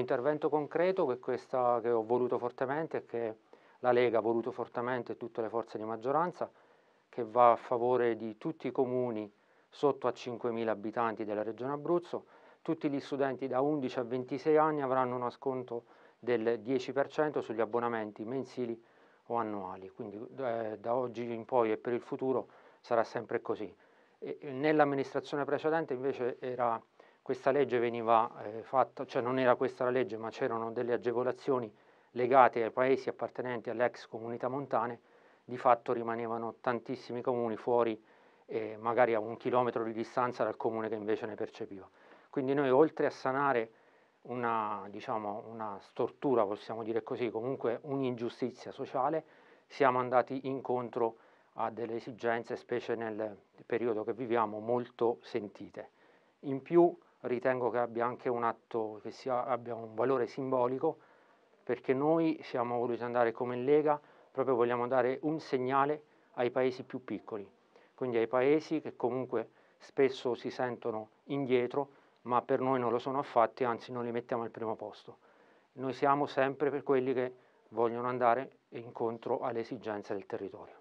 intervento concreto che, questa, che ho voluto fortemente e che la Lega ha voluto fortemente tutte le forze di maggioranza, che va a favore di tutti i comuni sotto a 5.000 abitanti della regione Abruzzo, tutti gli studenti da 11 a 26 anni avranno uno sconto del 10% sugli abbonamenti mensili o annuali, quindi eh, da oggi in poi e per il futuro sarà sempre così. Nell'amministrazione precedente invece era questa legge veniva eh, fatta, cioè non era questa la legge, ma c'erano delle agevolazioni legate ai paesi appartenenti alle ex comunità montane, di fatto rimanevano tantissimi comuni fuori, eh, magari a un chilometro di distanza dal comune che invece ne percepiva. Quindi noi oltre a sanare una, diciamo, una stortura, possiamo dire così, comunque un'ingiustizia sociale, siamo andati incontro a delle esigenze, specie nel periodo che viviamo, molto sentite. In più ritengo che abbia anche un atto che sia, abbia un valore simbolico, perché noi siamo voluti andare come Lega, proprio vogliamo dare un segnale ai paesi più piccoli, quindi ai paesi che comunque spesso si sentono indietro, ma per noi non lo sono affatto, anzi non li mettiamo al primo posto. Noi siamo sempre per quelli che vogliono andare incontro alle esigenze del territorio.